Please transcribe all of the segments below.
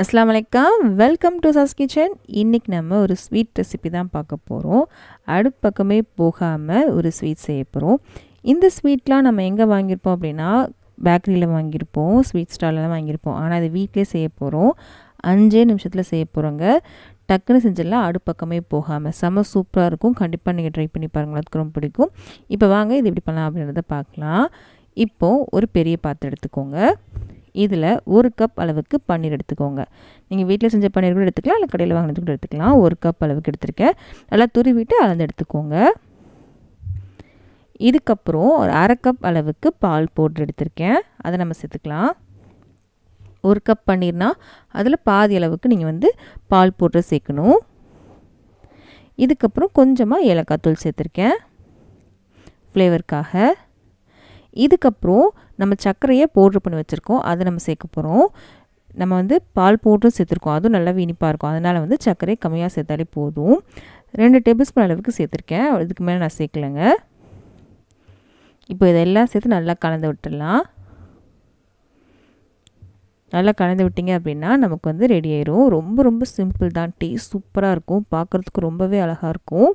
அஸ்லாமலைக்கம் welcome to Saas kitchen இன்றைக்கி நம்ம ஒரு ஸ்வீட் ரெசிபி தான் பார்க்க போகிறோம் அடுப்பக்கமே போகாமல் ஒரு ஸ்வீட் செய்ய போகிறோம் இந்த ஸ்வீட்லாம் நம்ம எங்கே வாங்கியிருப்போம் அப்படின்னா பேக்கரியில் வாங்கியிருப்போம் ஸ்வீட் ஸ்டாலெலாம் வாங்கியிருப்போம் ஆனால் அது வீட்டிலே செய்ய போகிறோம் அஞ்சே நிமிஷத்தில் செய்ய போகிறோங்க டக்குன்னு செஞ்சிடலாம் அடுப்பக்கமே போகாமல் செம சூப்பராக இருக்கும் கண்டிப்பாக நீங்கள் ட்ரை பண்ணி பாருங்கள் அதுக்கு ரொம்ப பிடிக்கும் இப்போ வாங்க இது எப்படி பண்ணலாம் அப்படின்றத பார்க்கலாம் இப்போது ஒரு பெரிய பாத்திரம் எடுத்துக்கோங்க இதில் ஒரு கப் அளவுக்கு பன்னீர் எடுத்துக்கோங்க நீங்கள் வீட்டில் செஞ்ச பன்னீர் கூட எடுத்துக்கலாம் இல்லை கடையில் வாங்கினது கூட எடுத்துக்கலாம் ஒரு கப் அளவுக்கு எடுத்துருக்கேன் நல்லா துருவிட்டு அளந்து எடுத்துக்கோங்க இதுக்கப்புறம் ஒரு அரை கப் அளவுக்கு பால் போட்டு எடுத்திருக்கேன் அதை நம்ம சேர்த்துக்கலாம் ஒரு கப் பன்னீர்னால் அதில் பாதி அளவுக்கு நீங்கள் வந்து பால் போட்டு சேர்க்கணும் இதுக்கப்புறம் கொஞ்சமாக ஏலக்காய் தூள் சேர்த்துருக்கேன் ஃப்ளேவருக்காக இதுக்கப்புறம் நம்ம சர்க்கரையை பவுட்ரு பண்ணி வச்சுருக்கோம் அதை நம்ம சேர்க்க போகிறோம் நம்ம வந்து பால் போட்டும் சேர்த்துருக்கோம் அதுவும் நல்லா இனிப்பாக இருக்கும் அதனால் வந்து சர்க்கரை கம்மியாக சேர்த்தாலே போதும் ரெண்டு டேபிள் ஸ்பூன் அளவுக்கு சேர்த்துருக்கேன் இதுக்கு மேலே நான் சேர்க்கலைங்க இப்போ இதெல்லாம் சேர்த்து நல்லா கலந்து விட்டுடலாம் நல்லா கலந்து விட்டிங்க அப்படின்னா நமக்கு வந்து ரெடி ஆயிரும் ரொம்ப ரொம்ப சிம்பிள் தான் டேஸ்ட் சூப்பராக இருக்கும் பார்க்குறதுக்கு ரொம்பவே அழகாக இருக்கும்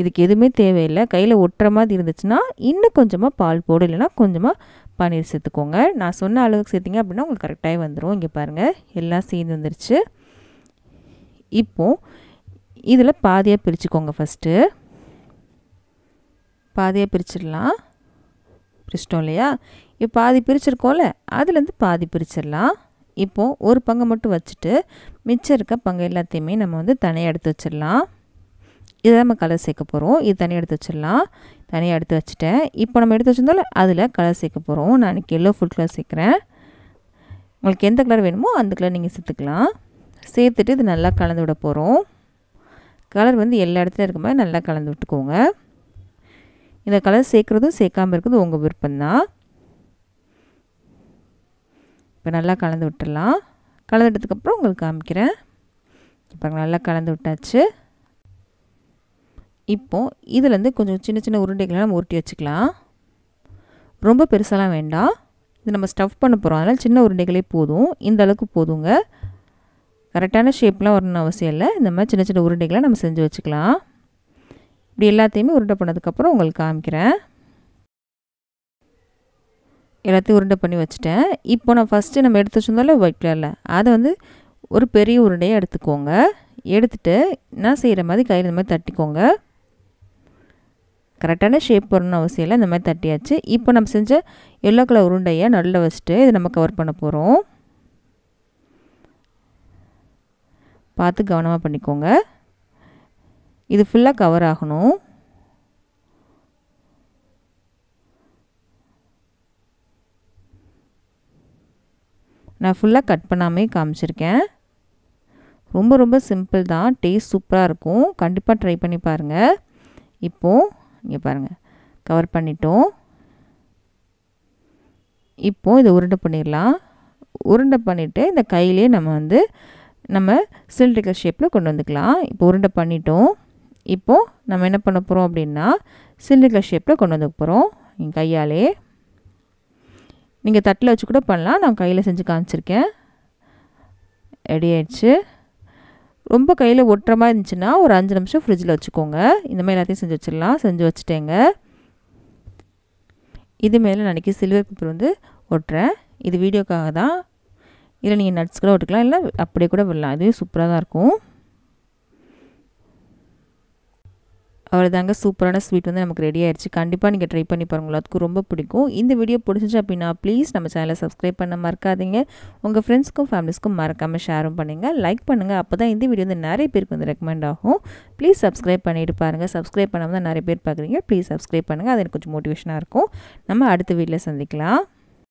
இதுக்கு எதுவுமே தேவையில்லை கையில் ஒட்டுற மாதிரி இருந்துச்சுன்னா இன்னும் கொஞ்சமாக பால் போடு இல்லைனா கொஞ்சமாக பன்னீர் சேர்த்துக்கோங்க நான் சொன்ன அளவுக்கு சேர்த்திங்க அப்படின்னா உங்களுக்கு கரெக்டாகவே வந்துடும் இங்கே பாருங்கள் எல்லாம் சேர்ந்து வந்துருச்சு இப்போது இதில் பாதியாக பிரிச்சுக்கோங்க ஃபஸ்ட்டு பாதியாக பிரிச்சிடலாம் பிரிச்சிட்டோம் இல்லையா இப்போ பாதி பிரிச்சிருக்கோம்ல அதுலேருந்து பாதி பிரிச்சிடலாம் இப்போது ஒரு பங்கை மட்டும் வச்சுட்டு மிச்சம் இருக்க பங்கு எல்லாத்தையுமே நம்ம வந்து தனியாக எடுத்து வச்சிடலாம் இதை நம்ம கலர் சேர்க்க போகிறோம் இது தனியாக எடுத்து வச்சிடலாம் தனியாக எடுத்து வச்சுட்டேன் இப்போ நம்ம எடுத்து வச்சிருந்தாலும் அதில் கலர் சேர்க்க போகிறோம் நான் இன்றைக்கி எல்லோ ஃபுல் கலர் சேர்க்குறேன் உங்களுக்கு எந்த கலர் வேணுமோ அந்த கலர் நீங்கள் சேர்த்துக்கலாம் சேர்த்துட்டு இது நல்லா கலந்து விட போகிறோம் கலர் வந்து எல்லா இடத்துலையும் இருக்க மாதிரி நல்லா கலந்து விட்டுக்கோங்க இந்த கலர் சேர்க்குறதும் சேர்க்காமல் இருக்கிறதும் உங்கள் விருப்பம்தான் இப்போ நல்லா கலந்து விட்டுடலாம் கலந்துட்டதுக்கப்புறம் உங்களுக்கு காமிக்கிறேன் இப்போ நல்லா கலந்து விட்டாச்சு இப்போது இதுலேருந்து கொஞ்சம் சின்ன சின்ன உருண்டைகளை நம்ம உருட்டி வச்சுக்கலாம் ரொம்ப பெருசெல்லாம் வேண்டாம் இது நம்ம ஸ்டஃப் பண்ண போகிறோம் அதனால் சின்ன உருண்டைகளே போதும் இந்த அளவுக்கு போதுங்க கரெக்டான ஷேப்லாம் வரணும்னு அவசியம் இல்லை இந்த மாதிரி சின்ன சின்ன உருண்டைகளை நம்ம செஞ்சு வச்சுக்கலாம் இப்படி எல்லாத்தையுமே உருண்டை பண்ணதுக்கப்புறம் உங்களுக்கு காமிக்கிறேன் எல்லாத்தையும் உருண்டை பண்ணி வச்சுட்டேன் இப்போ நான் ஃபஸ்ட்டு நம்ம எடுத்து வச்சிருந்தாலும் ஒயிட் கலரில் அதை வந்து ஒரு பெரிய உருண்டையை எடுத்துக்கோங்க எடுத்துகிட்டு நான் செய்கிற மாதிரி கையில் இந்த மாதிரி தட்டிக்கோங்க கரெக்டான ஷேப் வரணும்னு அவசியம் இல்லை இந்த மாதிரி தட்டியாச்சு இப்போ நம்ம செஞ்ச எல்லோ கலர் உருண்டையை நல்ல வச்சுட்டு இதை நம்ம கவர் பண்ண போகிறோம் பார்த்து கவனமாக பண்ணிக்கோங்க இது ஃபுல்லாக கவர் ஆகணும் நான் ஃபுல்லாக கட் பண்ணாமே காமிச்சிருக்கேன் ரொம்ப ரொம்ப சிம்பிள் தான் டேஸ்ட் சூப்பராக இருக்கும் கண்டிப்பாக ட்ரை பண்ணி பாருங்கள் இப்போது இங்கே பாருங்கள் கவர் பண்ணிட்டோம் இப்போது இதை உருண்டை பண்ணிடலாம் உருண்டை பண்ணிவிட்டு இந்த கையிலே நம்ம வந்து நம்ம சிலிண்ட்ரிக்கல் ஷேப்பில் கொண்டு வந்துக்கலாம் இப்போ உருண்டை பண்ணிட்டோம் இப்போது நம்ம என்ன பண்ண போகிறோம் அப்படின்னா சிலிண்ட்ரிக்கல் ஷேப்பில் கொண்டு வந்து போகிறோம் எங்கள் கையாலே நீங்கள் தட்டில் வச்சு கூட பண்ணலாம் நான் கையில் செஞ்சு காமிச்சிருக்கேன் ரெடி ஆயிடுச்சு ரொம்ப கையில் ஒட்டுற மாதிரி இருந்துச்சுன்னா ஒரு அஞ்சு நிமிஷம் ஃப்ரிட்ஜில் வச்சுக்கோங்க இந்த மாதிரி எல்லாத்தையும் செஞ்சு வச்சிடலாம் செஞ்சு வச்சுட்டேங்க இது மேலே நாளைக்கு சில்வர் பேப்பர் வந்து ஒட்டுறேன் இது வீடியோக்காக தான் இதில் நீங்கள் நட்ஸ் கூட ஒட்டுக்கலாம் இல்லை அப்படியே கூட விடலாம் இதுவே சூப்பராக தான் இருக்கும் அவர் தாங்க சூப்பரான ஸ்வீட் வந்து நமக்கு ரெடி ஆயிடுச்சு கண்டிப்பாக நீங்கள் ட்ரை பண்ணி பாருங்கள் அதுக்கு ரொம்ப பிடிக்கும் இந்த வீடியோ பிடிச்சிச்சு அப்படின்னா ப்ளீஸ் நம்ம சேனலை சப்ஸ்கிரைப் பண்ண மறக்காதீங்க உங்கள் ஃப்ரெண்ட்ஸ்க்கும் ஃபேமிலிஸ்க்கும் மறக்காமல் ஷேரும் பண்ணுங்கள் லைக் பண்ணுங்கள் அப்போ தான் இந்த வீடியோ வந்து நிறைய பேருக்கு வந்து ரெக்கமெண்ட் ஆகும் ப்ளீஸ் சப்ஸ்கிரைப் பண்ணிட்டு பாருங்கள் சப்ஸ்கிரைப் பண்ணாமல் தான் நிறைய பேர் பார்க்குறீங்க ப்ளீஸ் சப்ஸ்கிரைப் பண்ணுங்கள் அது எனக்கு கொஞ்சம் மோட்டிவேஷனாக இருக்கும் நம்ம அடுத்த வீட்டில் சந்திக்கலாம்